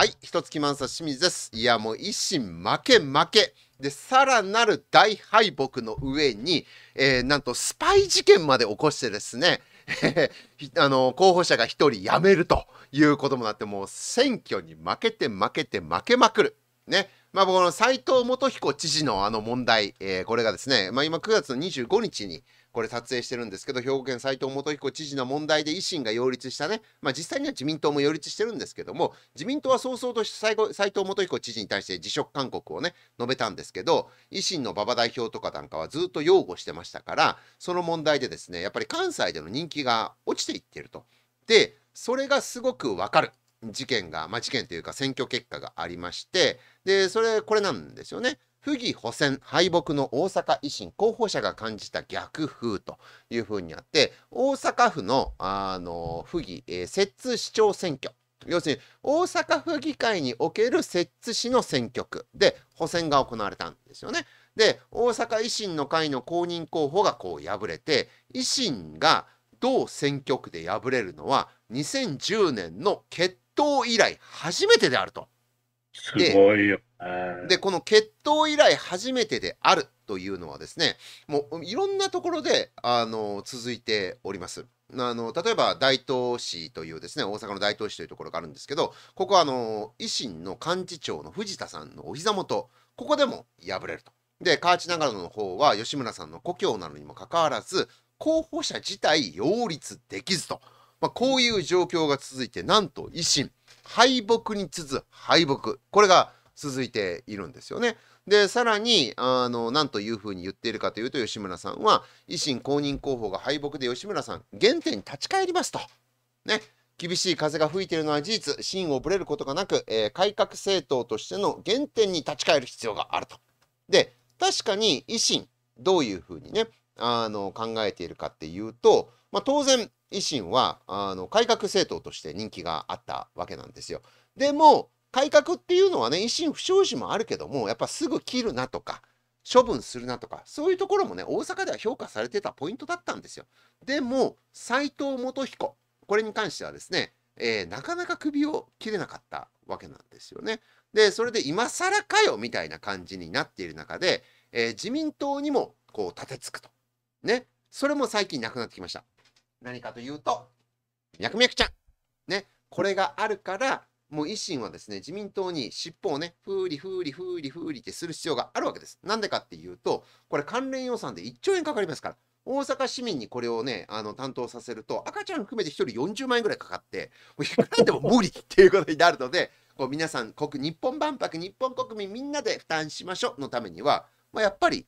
はい一月満さ清水ですいやもう維新負け負けでさらなる大敗北の上に、えー、なんとスパイ事件まで起こしてですね あの候補者が1人辞めるということもなってもう選挙に負けて負けて負けまくる。ねまあ、の斎藤元彦知事のあの問題、えー、これがですね、まあ、今9月の25日に、これ撮影してるんですけど、兵庫県斎藤元彦知事の問題で維新が擁立したね、まあ、実際には自民党も擁立してるんですけども、自民党は早々と斎藤元彦知事に対して辞職勧告をね、述べたんですけど、維新の馬場代表とかなんかはずっと擁護してましたから、その問題でですね、やっぱり関西での人気が落ちていってると。で、それがすごくわかる。事件が、まあ、事件というか選挙結果がありまして、で、それ、これなんですよね。不義補選敗北の大阪維新候補者が感じた逆風というふうにあって大阪府のあの不義、えー、摂津市長選挙要するに大阪府議会における摂津市の選挙区で補選が行われたんですよね。で大阪維新の会の公認候補がこう敗れて維新が同選挙区で敗れるのは2010年の決闘以来初めてであると。すごいよ。で、この決闘以来初めてであるというのはですね、もういろんなところであの続いております。あの例えば大東市というですね大阪の大東市というところがあるんですけどここはあの維新の幹事長の藤田さんのお膝元ここでも敗れるとで河内長野の方は吉村さんの故郷なのにもかかわらず候補者自体擁立できずとまあ、こういう状況が続いてなんと維新敗北に続く敗北これが続いているんですよね。でさらにあの何というふうに言っているかというと吉村さんは維新公認候補が敗北で吉村さん原点に立ち返りますと。ね、厳しい風が吹いているのは事実芯をぶれることがなく、えー、改革政党としての原点に立ち返る必要があると。で確かに維新どういうふうにねあの考えているかっていうと、まあ、当然維新はあの改革政党として人気があったわけなんですよ。でも改革っていうのはね維新不祥事もあるけどもやっぱすぐ切るなとか処分するなとかそういうところもね大阪では評価されてたポイントだったんですよ。でも斎藤元彦これに関してはですね、えー、なかなか首を切れなかったわけなんですよね。でそれで今更かよみたいな感じになっている中で、えー、自民党にもこう立てつくとね。それも最近なくなってきました。何かというと、脈々ちゃん。ね。これがあるから、もう維新はですね、自民党に尻尾をね、ふーりふーりふーりふーりってする必要があるわけです。なんでかっていうと、これ関連予算で1兆円かかりますから。大阪市民にこれをね、あの、担当させると、赤ちゃん含めて1人40万円ぐらいかかって、もういくらでも無理っていうことになるので、こう皆さん国、日本万博、日本国民みんなで負担しましょうのためには、まあ、やっぱり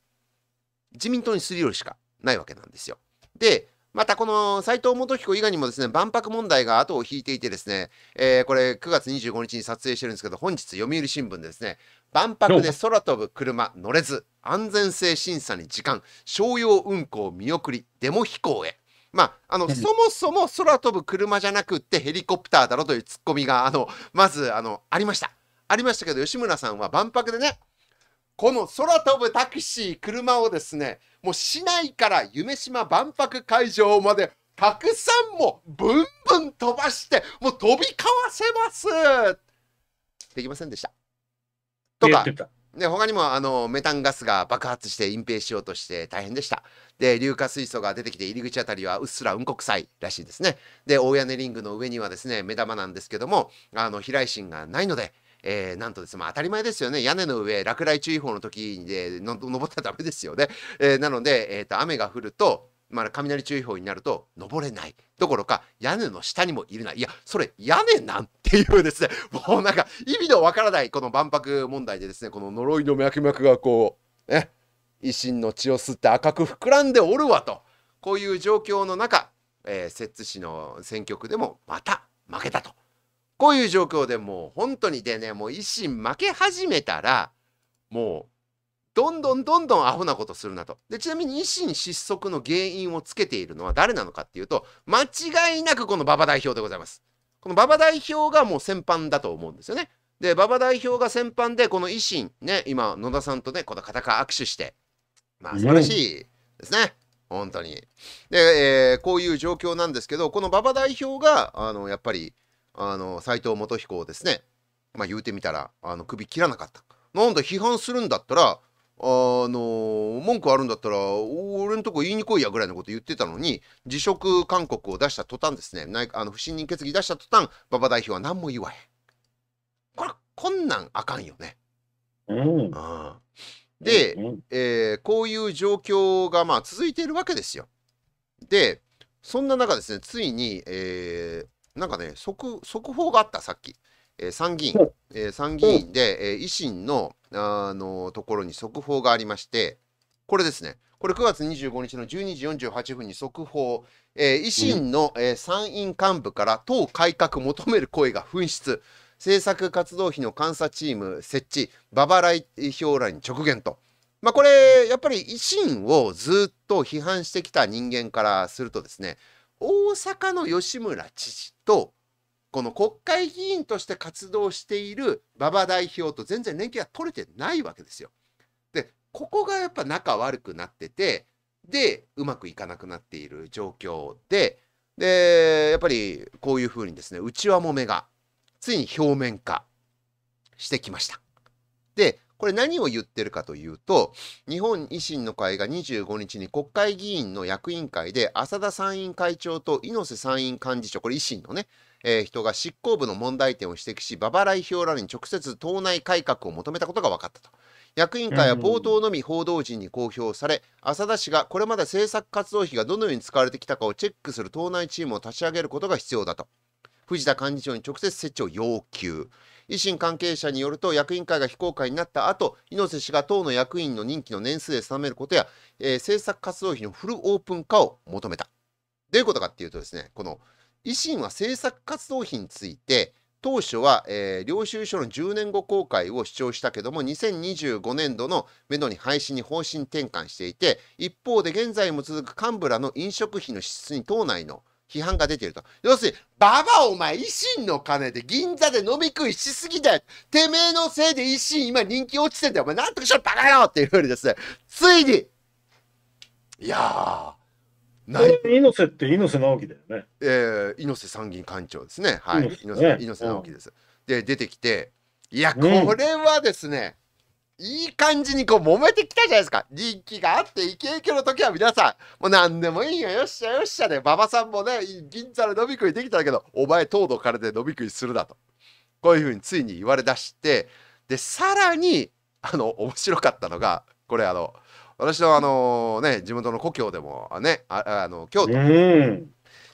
自民党にすり寄るしかないわけなんですよ。で、またこの斎藤元彦以外にもですね、万博問題が後を引いていてですね、えー、これ9月25日に撮影してるんですけど、本日読売新聞でですね、万博で空飛ぶ車乗れず、安全性審査に時間、商用運行見送り、デモ飛行へ。まあ、あのそもそも空飛ぶ車じゃなくってヘリコプターだろというツッコミがあのまずあのありました。ありましたけど吉村さんは万博でねこの空飛ぶタクシー、車をですね、もう市内から夢島万博会場までたくさんもブンブン飛ばして、もう飛び交わせますできませんでした。とか、で他にもあのメタンガスが爆発して隠蔽しようとして大変でした。で硫化水素が出てきて入り口あたりはうっすらうんこ臭いらしいですね。で大屋根リングの上にはですね目玉なんですけどもあの飛来心がないのでえー、なんとですね、まあ、当たり前ですよね、屋根の上、落雷注意報の時で登ったらダメですよね。えー、なので、えーと、雨が降ると、まあ、雷注意報になると登れないどころか屋根の下にもいるないいやそれ屋根なんていうですね もうなんか意味のわからないこの万博問題でですねこの呪いの脈々がこうね維新の血を吸って赤く膨らんでおるわとこういう状況の中摂津、ー、市の選挙区でもまた負けたとこういう状況でもう本当にでねもう維新負け始めたらもうどんどんどんどんアホなことするなと。でちなみに維新失速の原因をつけているのは誰なのかっていうと間違いなくこの馬場代表でございます。この馬場代表がもう先般だと思うんですよね。で馬場代表が先般でこの維新ね今野田さんとねこの片握手してまあ素晴らしいですね。本当に。で、えー、こういう状況なんですけどこの馬場代表があのやっぱりあの斎藤元彦をですね、まあ、言うてみたらあの首切らなかった。なんだ批判するんだったらあの文句あるんだったら俺んとこ言いに来いやぐらいのこと言ってたのに辞職勧告を出した途端ですね内あの不信任決議出した途端馬場代表は何も言わへんこれこんなんあかんよね。うん、あで、えー、こういう状況がまあ続いているわけですよ。でそんな中ですねついに、えー、なんかね、速速報があった、さっき。えー、参議院、えー、参議院で、えー、維新の、あのところに速報がありまして、これですね、これ9月25日の12時48分に速報、えー、維新の、えー、参院幹部から党改革求める声が噴出、政策活動費の監査チーム設置、馬場代表らに直言と。まあ、これ、やっぱり維新をずっと批判してきた人間からするとですね、大阪の吉村知事とこの国会議員として活動している馬場代表と全然連携が取れてないわけですよ。でここがやっぱ仲悪くなっててでうまくいかなくなっている状況ででやっぱりこういうふうにですね内輪もめがついに表面化してきました。でこれ何を言ってるかというと、日本維新の会が25日に国会議員の役員会で、浅田参院会長と猪瀬参院幹事長、これ維新のね、えー、人が執行部の問題点を指摘し、馬場代表らに直接党内改革を求めたことが分かったと。役員会は冒頭のみ報道陣に公表され、浅田氏がこれまで政策活動費がどのように使われてきたかをチェックする党内チームを立ち上げることが必要だと。藤田幹事長に直接設置を要求。維新関係者によると役員会が非公開になった後猪瀬氏が党の役員の任期の年数で定めることや、えー、政策活動費のフルオープン化を求めたどういうことかっていうとですねこの維新は政策活動費について当初は、えー、領収書の10年後公開を主張したけども2025年度のめどに廃止に方針転換していて一方で現在も続く幹部らの飲食費の支出に党内の批判が出ていると。要するに、ババお前維新の金で銀座で飲み食いしすぎだよ。てめえのせいで維新今人気落ちてんだよ。お前なんとかしろバカ野郎っていうふうにですね、ついに、いやー、猪瀬って猪瀬直樹だよね。えー、猪瀬参議院館長ですね。はい。猪瀬、ね、瀬直樹です。で、出てきて、いや、これはですね、うんいい感じにこう揉めてきたじゃないですか。人気があってイケイケの時は皆さん、もう何でもいいよ、よっしゃよっしゃで、馬場さんもね、銀座で飲み食いできたけど、お前、東堂からで飲み食いするなと。こういうふうについに言われだして、で、さらに、あの、面白かったのが、これあの、私のあのね、地元の故郷でもね、ああの、京都。うん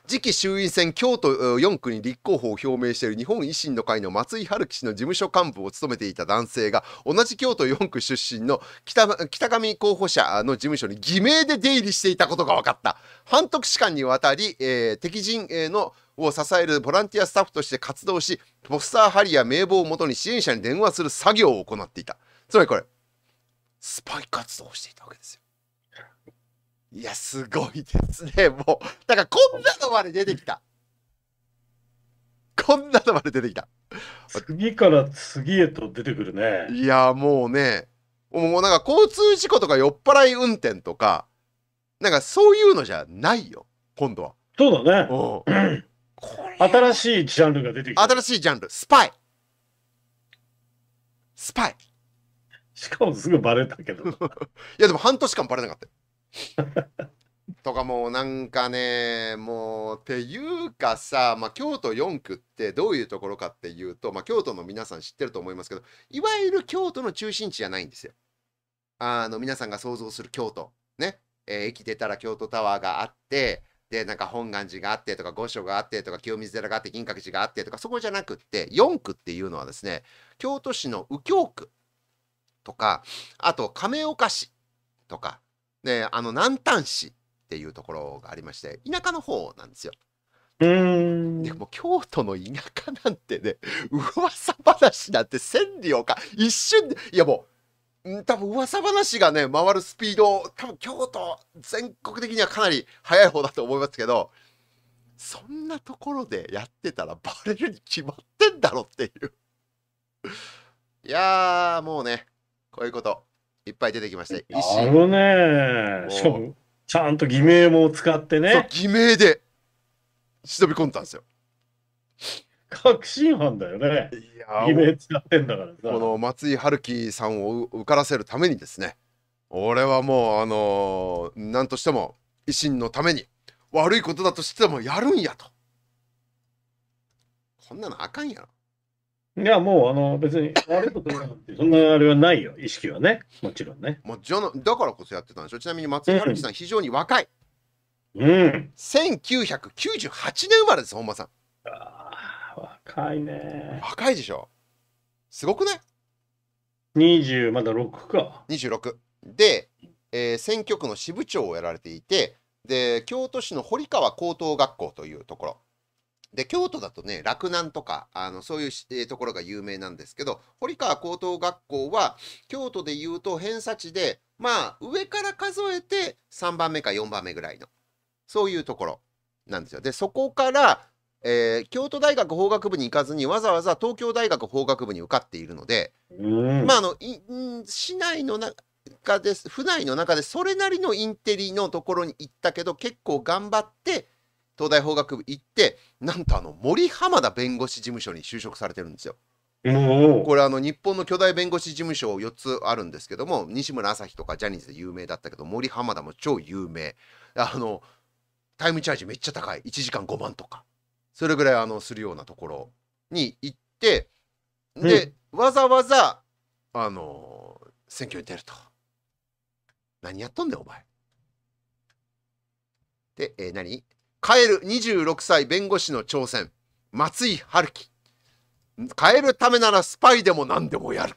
次期衆院選京都4区に立候補を表明している日本維新の会の松井春樹氏の事務所幹部を務めていた男性が同じ京都4区出身の北上候補者の事務所に偽名で出入りしていたことが分かった半年間にわたり、えー、敵陣のを支えるボランティアスタッフとして活動しポスター貼りや名簿をもとに支援者に電話する作業を行っていたつまりこれスパイ活動をしていたわけですよいや、すごいですね。もう、だからこんなのまで出てきた。こんなのまで出てきた。次から次へと出てくるね。いや、もうね、もうなんか交通事故とか酔っ払い運転とか、なんかそういうのじゃないよ、今度は。そうだね。うん。新しいジャンルが出てきた。新しいジャンル、スパイ。スパイ。しかもすぐバレたけど。いや、でも半年間バレなかった とかもうなんかねもうっていうかさ、まあ、京都4区ってどういうところかっていうと、まあ、京都の皆さん知ってると思いますけどいわゆる京都の中心地じゃないんですよ。あの皆さんが想像する京都ね、えー、駅出たら京都タワーがあってでなんか本願寺があってとか御所があってとか清水寺があって銀閣寺があってとかそこじゃなくって4区っていうのはですね京都市の右京区とかあと亀岡市とかであの南丹市っていうところがありまして田舎の方なんですよ。でも京都の田舎なんてね 噂話なんて千里をか一瞬でいやもう多分噂話がね回るスピード多分京都全国的にはかなり速い方だと思いますけどそんなところでやってたらバレるに決まってんだろっていういやーもうねこういうこといっぱい出てきましたあのねしかもちゃんと偽名も使ってね偽名で忍び込んだんですよ確信犯だよね偽名使ってんだからこの松井春樹さんを受からせるためにですね俺はもうあのー、何としても維新のために悪いことだとしてもやるんやとこんなのあかんやろいや、もう、あの、別に悪いことなんて、そんなあれはないよ、意識はね、もちろんね。もうじょだからこそやってたんでしょ。ちなみに松井春樹さん、非常に若い。うん。1998年生まれです、本間さん。ああ、若いね。若いでしょ。すごくない2十、まだ6か。十六。で、えー選挙区の支部長をやられていて、で、京都市の堀川高等学校というところ。で、京都だとね、洛南とか、あの、そういうところが有名なんですけど、堀川高等学校は、京都でいうと偏差値で、まあ、上から数えて3番目か4番目ぐらいの、そういうところなんですよ。で、そこから、えー、京都大学法学部に行かずにわざわざ東京大学法学部に受かっているので、まあ、あの市内の中です府内の中でそれなりのインテリのところに行ったけど結構頑張って東大法学部行ってなんとあの森浜田弁護士事務所に就職されてるんですよ。これあの日本の巨大弁護士事務所4つあるんですけども西村朝日とかジャニーズで有名だったけど森浜田も超有名あのタイムチャージめっちゃ高い1時間5万とかそれぐらいあのするようなところに行ってで、うん、わざわざあの選挙に出ると何やっとんねんお前で、えー、何カエル26歳弁護士の挑戦松井春樹変えるためならスパイでも何でもやる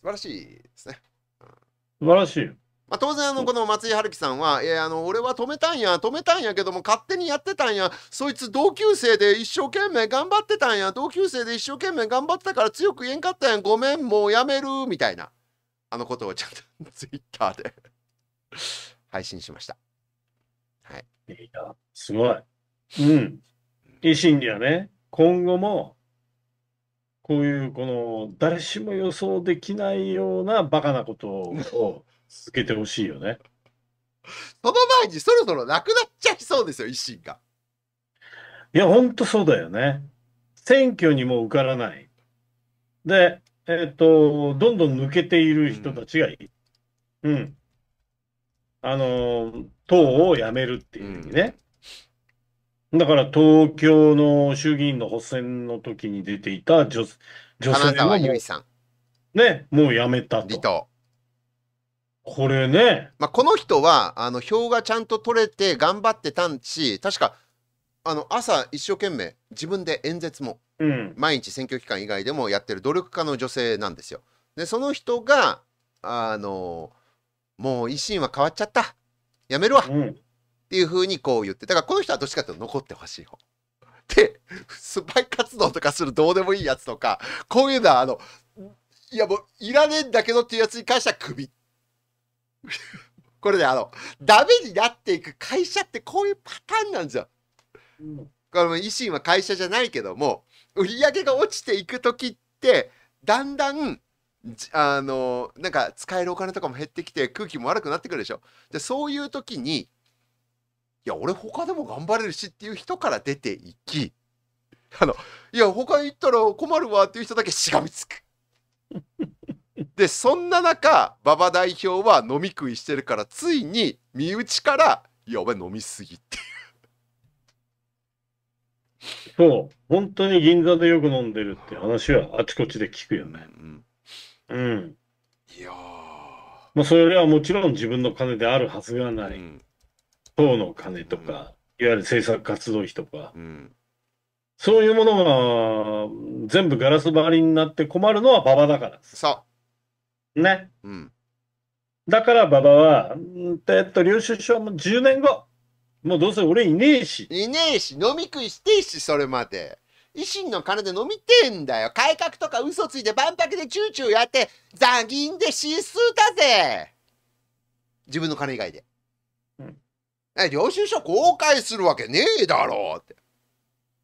素晴らしいですね、うん、素晴らしい、まあ、当然あのこの松井春樹さんは「いやあの俺は止めたんや止めたんやけども勝手にやってたんやそいつ同級生で一生懸命頑張ってたんや同級生で一生懸命頑張ったから強く言えんかったんやごめんもうやめる」みたいなあのことをちゃんと ツイッターで配信しました。いや、すごい。うん。維新にはね。今後も、こういう、この、誰しも予想できないようなバカなことを続けてほしいよね。その前にそろそろなくなっちゃいそうですよ、維新が。いや、ほんとそうだよね。選挙にも受からない。で、えっ、ー、と、どんどん抜けている人たちがいい。うん、うんあのー、党を辞めるっていうね、うん、だから東京の衆議院の補選の時に出ていた女女性はもうねもう辞めたとこれね、まあ、この人はあの票がちゃんと取れて頑張ってたんし確かあの朝一生懸命自分で演説も、うん、毎日選挙期間以外でもやってる努力家の女性なんですよ。でその人があのもう維新は変わっちゃったやめるわ、うん、っていうふうにこう言って、だからこの人はどっちかっていうと残ってほしい方。で、スパイ活動とかするどうでもいいやつとか、こういうのはあの、いやもういらねえんだけどっていうやつに関してはクビ。これね、あの、ダメになっていく会社ってこういうパターンなんじゃ、うん。この維新は会社じゃないけども、売り上げが落ちていく時って、だんだんあのなんか使えるお金とかも減ってきて空気も悪くなってくるでしょでそういう時にいや俺他でも頑張れるしっていう人から出ていきあのいや他行ったら困るわっていう人だけしがみつく でそんな中馬場代表は飲み食いしてるからついに身内から「いやお前飲みすぎ」ってそう本当に銀座でよく飲んでるって話はあちこちで聞くよね、うんうん。いやまあ、それはもちろん自分の金であるはずがない。うん、党の金とか、うん、いわゆる政策活動費とか、うん、そういうものが全部ガラス張りになって困るのは馬場だからそう。ね。うん。だから馬場は、えっと、領収書も10年後、もうどうせ俺いねえし。いねえし、飲み食いしてえし、それまで。維新の金で飲みてんだよ。改革とか嘘ついて万博でチューチューやって、ザギンで指数だぜ自分の金以外で。うん。領収書公開するわけねえだろう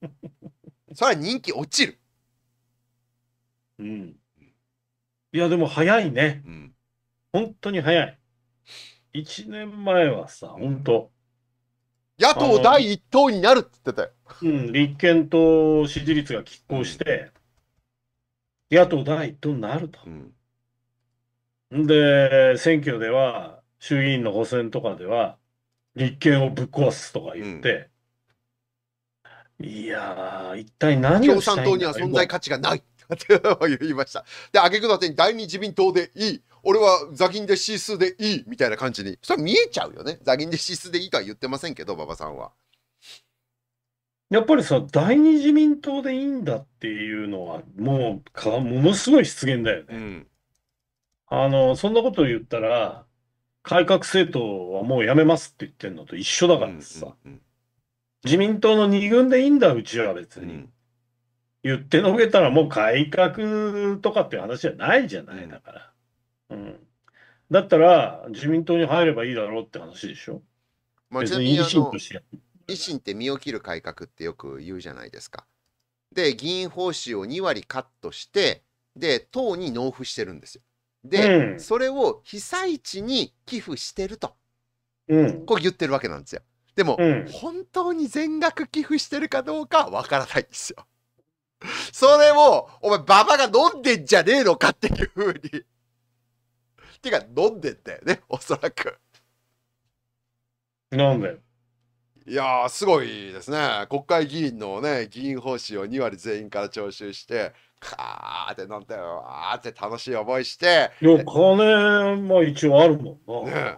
って。それは人気落ちる。うん。いや、でも早いね。うん。本当に早い。1年前はさ、本当、野党第一党になるって言ってたよ。うん、立憲と支持率が拮抗して、うん、野党第一党になると。うん、で、選挙では、衆議院の補選とかでは、立憲をぶっ壊すとか言って、うん、いやー、一体何をしたいんだ共産党には存在価値がない。って言いました。で、挙句の果てに第二自民党でいい。俺はザギンでシースでいいみたいな感じにそれ見えちゃうよねザギンでシスでいいとは言ってませんけど馬場さんは。やっぱりさ、第二自民党でいいんだっていうのは、もうか、ものすごい失言だよね。うん、あの、そんなこと言ったら、改革政党はもうやめますって言ってるのと一緒だからさ、うんうんうん、自民党の二軍でいいんだ、うちは別に。うん、言ってのけたら、もう改革とかっていう話じゃないじゃない、だから。だったら自民党に入ればいいだろうって話でしょ。まあ、ちなみに維新として維新って身を切る改革ってよく言うじゃないですか。で議員報酬を2割カットしてで党に納付してるんですよ。で、うん、それを被災地に寄付してると、うん、こう言ってるわけなんですよ。でも、うん、本当に全額寄付してるかどうかわからないんですよ。それをお前ババが飲んでんじゃねえのかっていうふうにてか飲んでったよね おそらく飲んでいやすごいですね国会議員のね議員報酬を2割全員から徴収してカーって飲んでわーって楽しい思いしていや金も一応あるもんな、ね、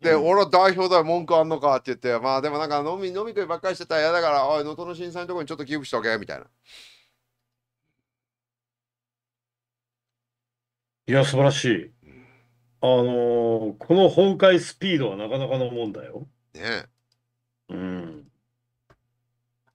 で、うん、俺は代表だ文句あんのかって言ってまあでもなんか飲み飲み食いばっかりしてたら嫌だからおい能登の震災のところにちょっと寄付しとけみたいないや素晴らしいあのーこの崩壊スピードはなかなかのもんだよ。ねうん。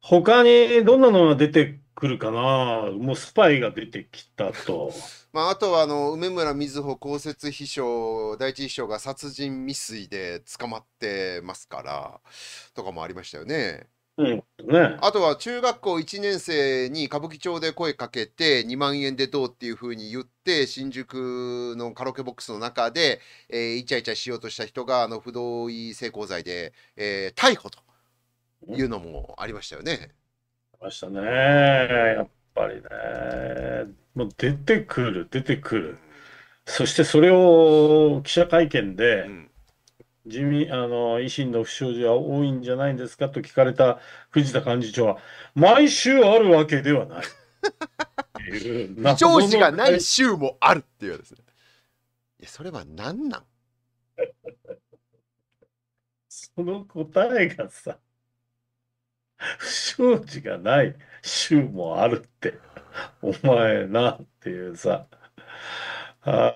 他にどんなのが出てくるかなもうスパイが出てきたと。まあ、あとはあの梅村みずほ公設秘書第一秘書が殺人未遂で捕まってますからとかもありましたよね。うん、ね、あとは中学校1年生に歌舞伎町で声かけて2万円でどうっていうふうに言って新宿のカラオケボックスの中で、えー、イチャイチャしようとした人があの不同意性交罪で、えー、逮捕というのもありましたよね。ありましたねやっぱりねもう出てくる出てくるそしてそれを記者会見で、うん自民、あの、維新の不祥事は多いんじゃないんですかと聞かれた藤田幹事長は、毎週あるわけではない。不祥事がない週もあるっていうですね。いや、それは何なんその答えがさ、不祥事がない週もあるって、お前なっていうさ。あ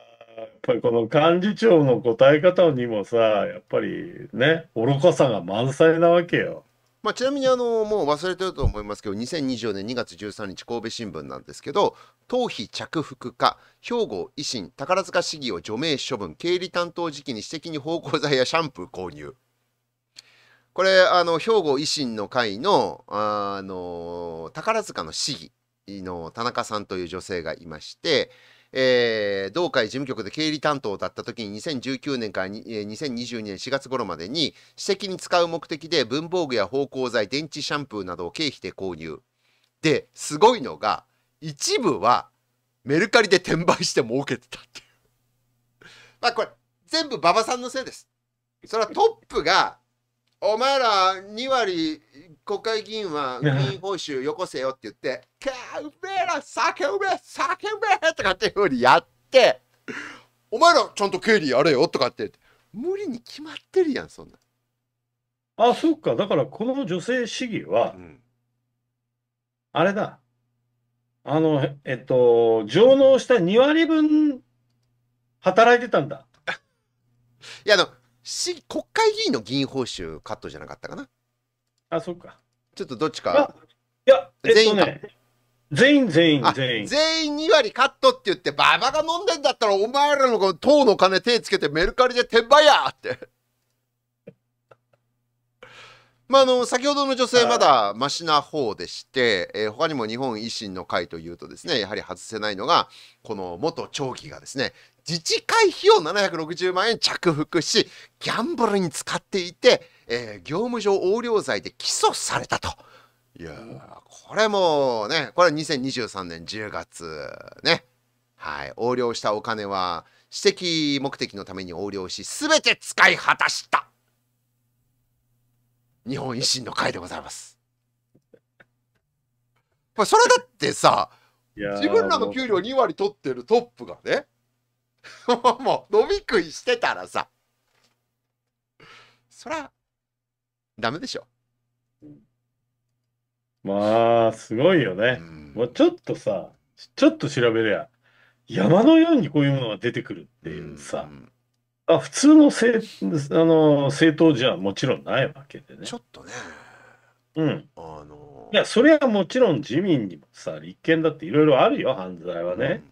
ぱりこの幹事長の答え方にもさ、やっぱりね、愚かさが満載なわけよ。まあ、ちなみにあのもう忘れてると思いますけど2024年2月13日神戸新聞なんですけど頭皮着服か兵庫維新宝塚市議を除名処分経理担当時期に私的に芳香剤やシャンプー購入これあの兵庫維新の会のあの宝塚の市議の田中さんという女性がいましてえー、道会事務局で経理担当だった時に2019年から2022年4月頃までに私的に使う目的で文房具や芳香剤電池シャンプーなどを経費で購入ですごいのが一部はメルカリで転売して儲けてたっていうまあこれ全部馬場さんのせいですそれはトップがお前ら2割国会議員は議員報酬よこせよって言って、かうら酒うめ酒うめとかっていうふうにやって、お前らちゃんと経理やれよとかって、無理に決まってるやん、そんな。あ、そっか。だからこの女性市議は、うん、あれだ。あの、えっと、上納した2割分働いてたんだ。いや、あの、し国会議員の議員報酬カットじゃなかったかなあ、そっか。ちょっとどっちか。いや、えっとね、全員全員全員。全員2割カットって言って、ババが飲んでんだったら、お前らの党の金手つけてメルカリで転売やって。まあ、あの先ほどの女性まだましな方でして、えー、他にも日本維新の会というとですねやはり外せないのがこの元町議がですね自治会費を760万円着服し、ギャンブルに使っていて、えー、業務上横領罪で起訴されたと。いやこれもね、これは2023年10月ね。はい、横領したお金は私的目的のために横領し、全て使い果たした。日本維新の会でございます。それだってさ、自分らの給料2割取ってるトップがね、もう飲み食いしてたらさそらダメでしょまあすごいよね、うん、もうちょっとさちょっと調べりゃ山のようにこういうものが出てくるっていうさ、うん、あ普通のせあの政党じゃもちろんないわけでねちょっとねうんあのいやそれはもちろん自民にもさ立憲だっていろいろあるよ犯罪はね、うん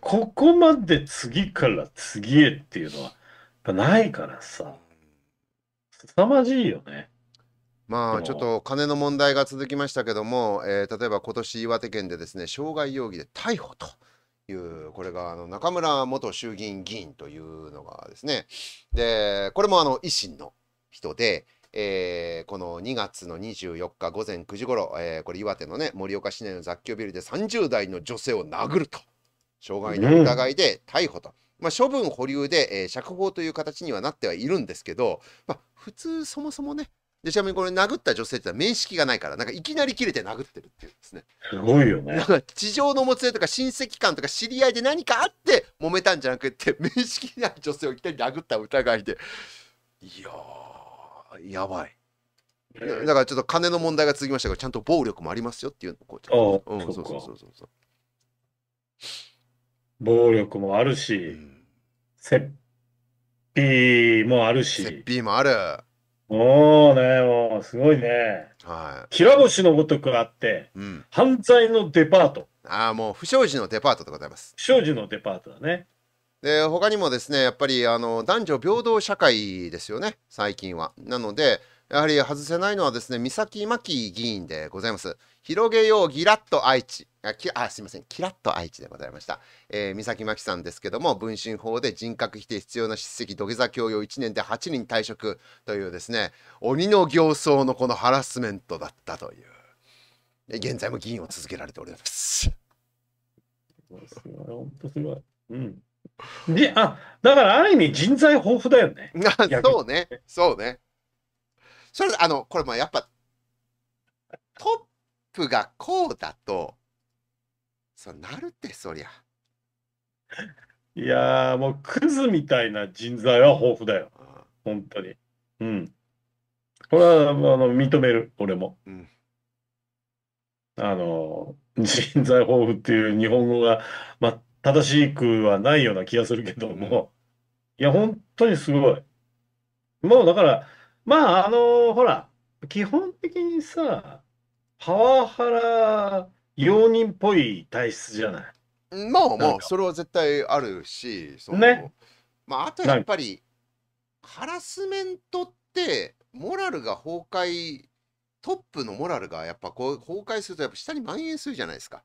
ここまで次から次へっていうのは、ないからさ、凄まじいよね。まあちょっと金の問題が続きましたけども、えー、例えば今年岩手県でですね傷害容疑で逮捕というこれがあの中村元衆議院議員というのがですねでこれもあの維新の人で、えー、この2月の24日午前9時頃、えー、これ岩手のね盛岡市内の雑居ビルで30代の女性を殴ると傷害の疑いで逮捕と、まあ、処分保留で、えー、釈放という形にはなってはいるんですけど、まあ、普通そもそもねでちなみにこれ殴った女性って面識がないからなんかいきなり切れて殴ってるっていうんですねすごいよねだから地上のもつれとか親戚間とか知り合いで何かあって揉めたんじゃなくて面識ない女性をいきなり殴った疑いでいやーやばいだからちょっと金の問題が続きましたがちゃんと暴力もありますよっていうのをこうちょっと、うん、そうそうそうそうそう暴力もあるし、し、っぴーもあるし、ぴーもある。もうね、もうすごいね。はい。平星のごとくあって、うん。犯罪のデパート、ああ、もう不祥事のデパートでございます。不祥事のデパートだね。で他にもですねやっぱりあの男女平等社会ですよね最近は。なのでやはり外せないのはですね三崎真紀議員でございます。広げようギラッと愛知あきあすいませんキラッと愛知でございました、えー、三崎真紀さんですけども分身法で人格否定必要な叱責土下座強要1年で8人退職というですね鬼の形相のこのハラスメントだったという現在も議員を続けられております。すごい本当すごい、うんであだからある意味人材豊富だよね。そうね、そうね。それあのこれもやっぱトップがこうだとそうなるってそりゃいやーもうクズみたいな人材は豊富だよ。本当に。うん。これはあの認める、俺も。うんあの、人材豊富っていう日本語が、まあ、正しくはないような気がするけども、いや、本当にすごい。もうだから、まあ、あの、ほら、基本的にさ、パワハラ容認っぽい体質じゃない。まあまあ、それは絶対あるし、そのね。まあ、あとやっぱり、ハラスメントって、モラルが崩壊、トップのモラルがやっぱこう崩壊すると、やっぱ下に蔓延するじゃないですか。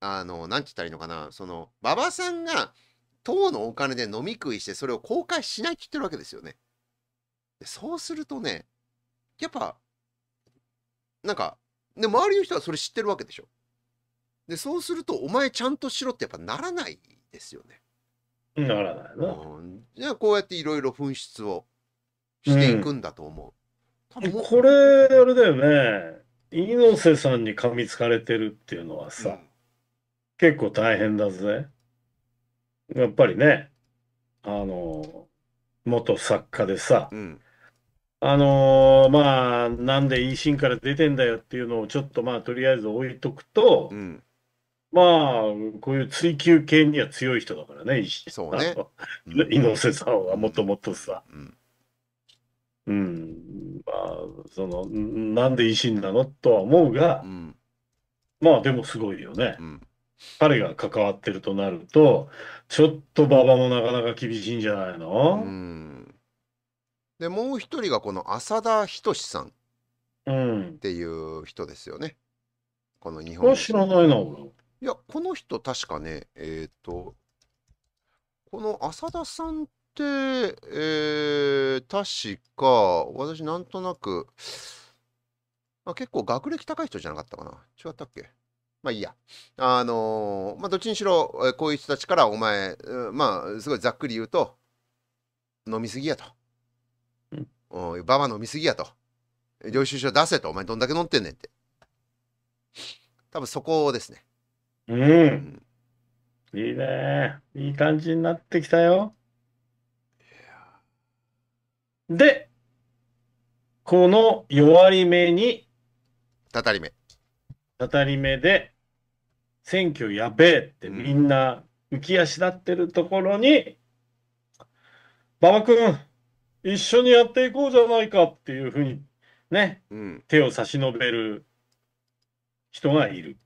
あの、なんて言ったらいいのかな、その、馬場さんが、党のお金で飲み食いして、それを公開しないって言ってるわけですよね。そうするとね、やっぱ、なんか、で周りの人はそれ知ってるわけでしょでそうするとお前ちゃんとしろってやっぱならないですよねならないな、うん、じゃあこうやっていろいろ紛失をしていくんだと思う、うん、これあれだよね猪瀬さんに噛みつかれてるっていうのはさ、うん、結構大変だぜやっぱりねあの元作家でさ、うんあのー、まあ、なんで維新から出てんだよっていうのをちょっとまあ、とりあえず置いとくと、うん、まあ、こういう追求系には強い人だからね、そうね。猪瀬さんはもともとさ。うん、まあ、その、なんで維新なのとは思うが、まあ、でもすごいよね。彼が関わってるとなると、ちょっと馬場もなかなか厳しいんじゃないの、うんでもう一人がこの浅田仁さんっていう人ですよね。この日本。知らないな、俺。いや、この人確かね、えっ、ー、と、この浅田さんって、えー、確か、私なんとなく、まあ、結構学歴高い人じゃなかったかな。違ったっけまあいいや。あのー、まあどっちにしろ、こういう人たちからお前、まあすごいざっくり言うと、飲みすぎやと。おババ飲みすぎやと。領収書出せと。お前どんだけ飲んでんねんって。多分そこですね。うん。うん、いいね。いい感じになってきたよ。で、この弱り目に、たたり目。たたり目で、選挙やべえってみんな浮き足立ってるところに、馬場君。一緒にやっていこうじゃないかっていうふうにね、うん、手を差し伸べる人がいる。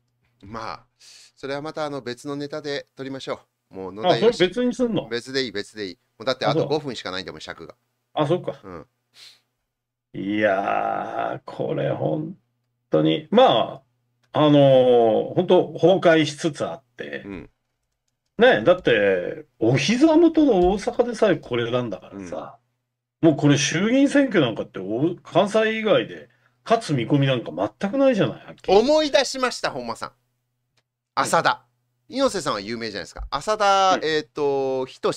まあ、それはまたあの別のネタで撮りましょう。もう野田あ、それ別にすんの別でいい、別でいい。もうだってあと5分しかないんだもん、尺が。あ、そっか。うん、いやこれ本当に、まあ、あのー、本当崩壊しつつあって、うん、ね、だって、お膝元の大阪でさえこれなんだからさ。うんもうこれ衆議院選挙なんかってお関西以外で勝つ見込みなんか全くないじゃない思い出しました、本間さん。浅田。猪瀬さんは有名じゃないですか。浅田、うんえっ、と、仁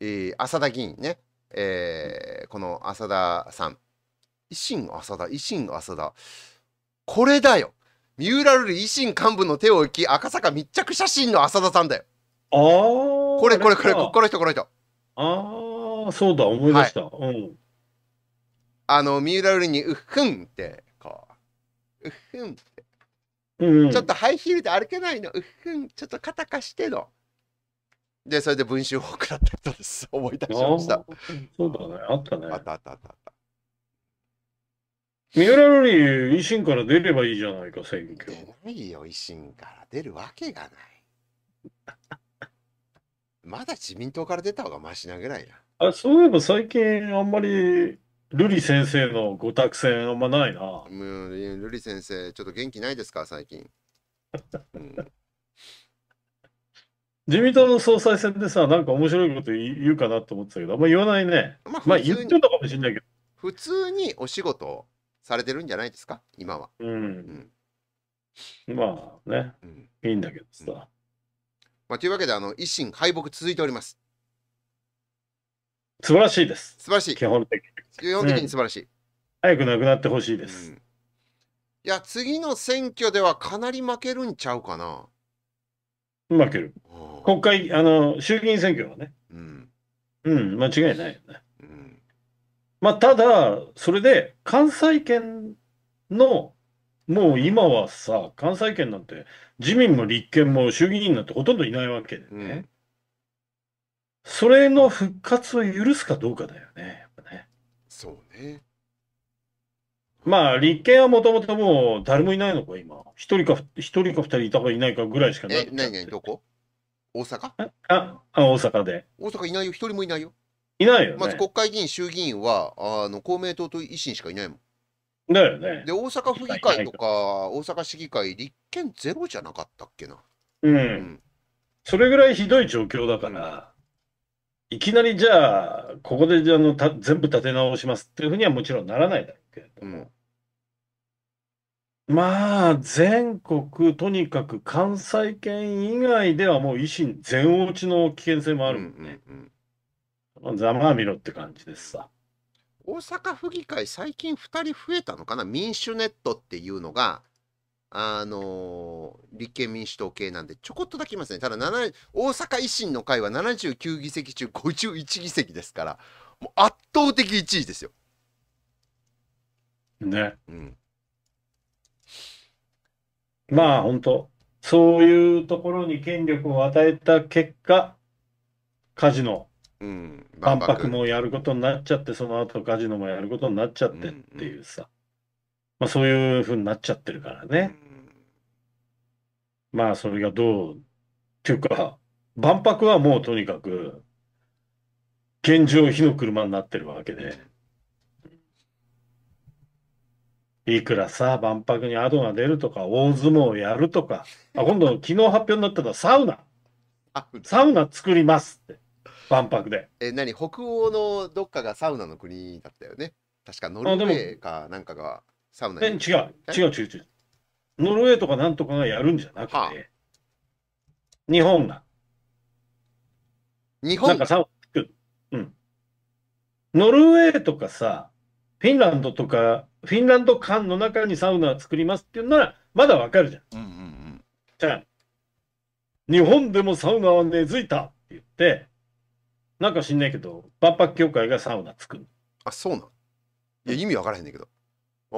えー浅田議員ね。えーこの浅田さん。維新浅田、維新浅田。これだよ。三浦瑠ル維新幹部の手を置き、赤坂密着写真の浅田さんだよ。ああ。ここれこれこれ、ここの人、この人。ああ。あそうだ、思い出した。はい、うん。あの、三浦瑠麗にうっふんって、こう、うっふんって。うん、ちょっとハイヒールで歩けないの、うっふん、ちょっと肩貸しての。で、それで文集を食らった人です。思い出しました。そうだね、あったね。あったあったあった三浦瑠麗、維新から出ればいいじゃないか、選挙。ないよ、維新から出るわけがない。まだ自民党から出た方がマシなぐらいや。あ、そういえば最近あんまり瑠璃先生のご託宣あんまないな。もう瑠璃先生、ちょっと元気ないですか、最近。うん自民党の総裁選でさ、なんか面白いこと言うかなと思ってたけど、あんま言わないね。まあ、まあ言ってたかもしれないけど。普通にお仕事されてるんじゃないですか、今は。うん、まあね、うん、いいんだけどさ。まあ、というわけで、あの維新敗北続いております。素晴らしいです。素晴らしい。基本的基本的に素晴らしい。うん、早くなくなってほしいです、うん、いや、次の選挙ではかなり負けるんちゃうかな。負ける。国会、あの、衆議院選挙はね。うん。うん、間違いないよね。うん。まあ、ただ、それで、関西圏の、もう今はさ、関西圏なんて、自民も立憲も衆議院なんてほとんどいないわけでね。それの復活を許すかどうかだよね。ねそうね。まあ、立憲はもともともう誰もいないのか、今。一人か、一人か二人いたかいないかぐらいしかない。え、何何どこ大阪ああ、大阪で。大阪いないよ、一人もいないよ。いないよ、ね、まず国会議員、衆議院は、あの公明党と維新しかいないもん。だよね。で、大阪府議会とか、大阪市議会、立憲ゼロじゃなかったっけな。うん。うん、それぐらいひどい状況だから。いきなりじゃあ、ここであのた全部立て直しますっていうふうにはもちろんならないだけれども、まあ、全国、とにかく関西圏以外ではもう維新全落ちの危険性もあるもんね。ざまあみろって感じですさ。大阪府議会、最近2人増えたのかな、民主ネットっていうのが、あのー、立憲民主党系なんで、ちょこっとだけいますね。ただ、大阪維新の会は79議席中51議席ですから、もう圧倒的1位ですよ。ね。うん。まあ、本当そういうところに権力を与えた結果、カジノ、うん、万博もやることになっちゃって、その後カジノもやることになっちゃってっていうさ、うんうん、まあ、そういうふうになっちゃってるからね。うんまあ、それがどう、っていうか、万博はもうとにかく、現状、火の車になってるわけで。いくらさ、万博にアドが出るとか、大相撲をやるとか、あ今度、昨日発表になったのはサウナ。サウナ作りますって、万博で。え、何北欧のどっかがサウナの国だったよね。確かノルウェーかなんかがサウナに。え、違う、違う、違う、違う。ノルウェーとかなんとかがやるんじゃなくて、はあ、日本が。日本なんかさ、うん。ノルウェーとかさ、フィンランドとか、フィンランド間の中にサウナ作りますっていうなら、まだわかるじゃん。うんじゃあ、日本でもサウナは根付いたって言って、なんか知んないけど、万博協会がサウナ作る。あ、そうなんいや、意味わからへんねんけど。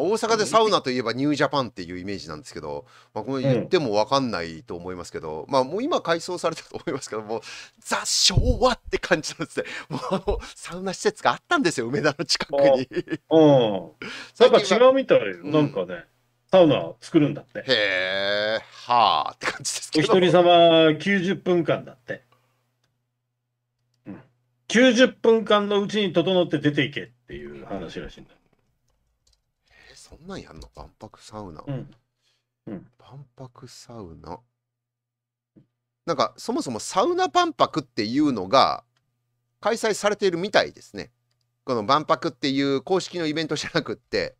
大阪でサウナといえばニュージャパンっていうイメージなんですけど、まあ、これ言っても分かんないと思いますけど、うん、まあもう今改装されたと思いますけどもうザ・昭和って感じなんですね もうあのサウナ施設があったんですよ梅田の近くにうんなんか違うみたい、なんかねサウナ作るんだってへえはあって感じですけどお一人様90分間だって90分間のうちに整って出ていけっていう話らしいんだ、うんそんなんやんの万博サウナ、うんうん、万博サウナなんかそもそもサウナ万博っていうのが開催されているみたいですねこの万博っていう公式のイベントじゃなくって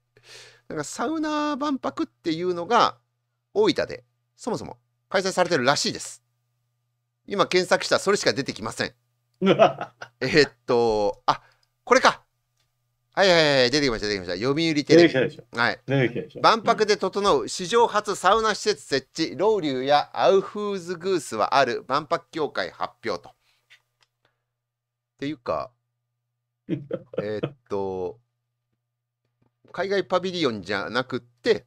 なんかサウナ万博っていうのが大分でそもそも開催されてるらしいです今検索したらそれしか出てきません えっとあこれかはいはいはい、出てきました、出てきました。読売テレビ。出てきたはい。出てきたでしょ。万博で整う史上初サウナ施設設置、ロウリュウやアウフーズグースはある万博協会発表と。っていうか、えっと、海外パビリオンじゃなくって、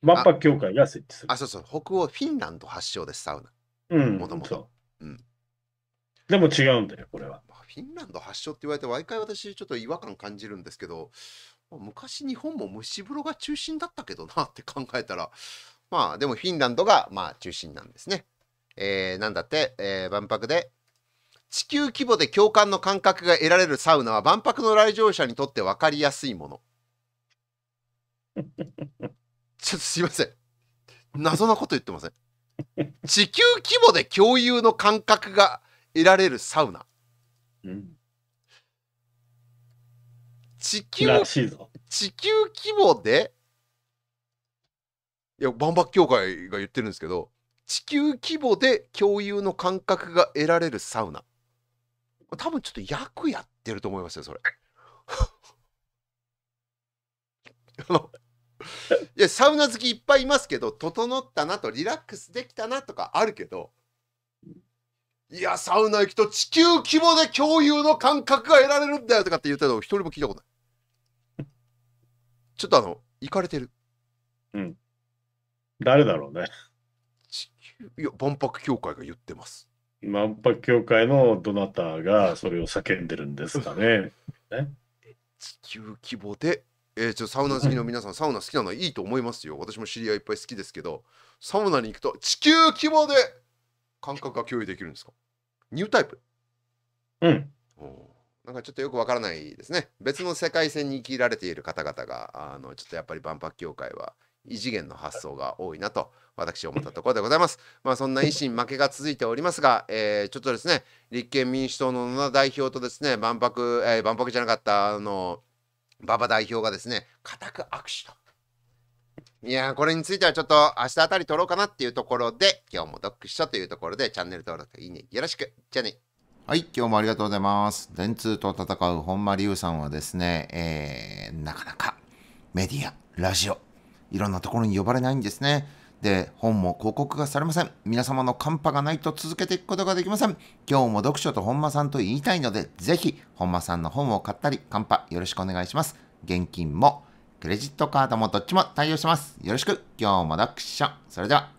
万博協会が設置するあ。そうそう、北欧フィンランド発祥です、サウナ。うん。もともと。でも違うんだよ、これは。フィンランド発祥って言われて、毎回私ちょっと違和感感じるんですけど、昔日本も蒸し風呂が中心だったけどなって考えたら、まあでもフィンランドがまあ中心なんですね。えー、なんだって、えー、万博で地球規模で共感の感覚が得られるサウナは万博の来場者にとって分かりやすいもの。ちょっとすいません。謎なこと言ってません。地球規模で共有の感覚が得られるサウナ。地球地球規模でいや万博協会が言ってるんですけど地球規模で共有の感覚が得られるサウナ多分ちょっと役やってると思いますよそれ いやサウナ好きいっぱいいますけど整ったなとリラックスできたなとかあるけどいや、サウナ行くと地球規模で共有の感覚が得られるんだよとかって言ってたの一人も聞いたことない。ちょっとあの、行かれてる。うん。誰だろうね。地球、いや、万博協会が言ってます。万博協会のどなたがそれを叫んでるんですかね。ね 地球規模で、えー、ちょサウナ好きの皆さん、サウナ好きなのはいいと思いますよ。私も知り合いいっぱい好きですけど、サウナに行くと地球規模で感覚が共有できるんですかニュータイプうんなんかちょっとよくわからないですね別の世界線に生きられている方々があのちょっとやっぱり万博協会は異次元の発想が多いなと私思ったところでございます。まあそんな維新負けが続いておりますが、えー、ちょっとですね立憲民主党の野田代表とですね万博、えー、万博じゃなかったあの馬場代表がですね固く握手と。いやこれについてはちょっと明日あたり撮ろうかなっていうところで、今日も読書というところでチャンネル登録、いいね、よろしく。じゃあね。はい、今日もありがとうございます。電通と戦う本間龍さんはですね、えー、なかなかメディア、ラジオ、いろんなところに呼ばれないんですね。で、本も広告がされません。皆様のカンパがないと続けていくことができません。今日も読書と本間さんと言いたいので、ぜひ本間さんの本を買ったり、カンパよろしくお願いします。現金もクレジットカードもどっちも対応してます。よろしく、今日もョン。それでは。